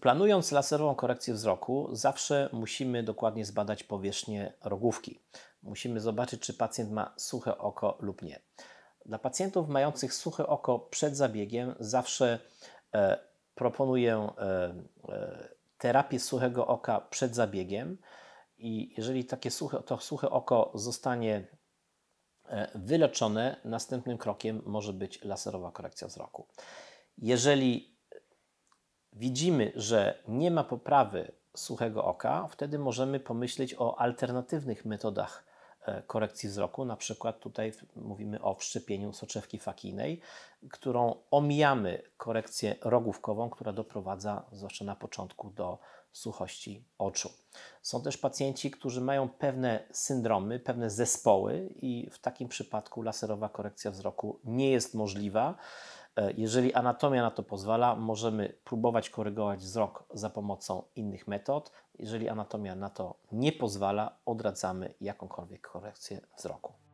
Planując laserową korekcję wzroku, zawsze musimy dokładnie zbadać powierzchnię rogówki. Musimy zobaczyć, czy pacjent ma suche oko lub nie. Dla pacjentów mających suche oko przed zabiegiem zawsze e, proponuję e, e terapię suchego oka przed zabiegiem i jeżeli takie suche, to suche oko zostanie e, wyleczone, następnym krokiem może być laserowa korekcja wzroku. Jeżeli widzimy, że nie ma poprawy suchego oka, wtedy możemy pomyśleć o alternatywnych metodach e, korekcji wzroku. Na przykład tutaj mówimy o wszczepieniu soczewki fakijnej, którą omijamy korekcję rogówkową, która doprowadza zwłaszcza na początku do suchości oczu. Są też pacjenci, którzy mają pewne syndromy, pewne zespoły i w takim przypadku laserowa korekcja wzroku nie jest możliwa. E, jeżeli anatomia na to pozwala, możemy próbować korygować wzrok za pomocą innych metod. Jeżeli anatomia na to nie pozwala, odradzamy jakąkolwiek korekcję wzroku.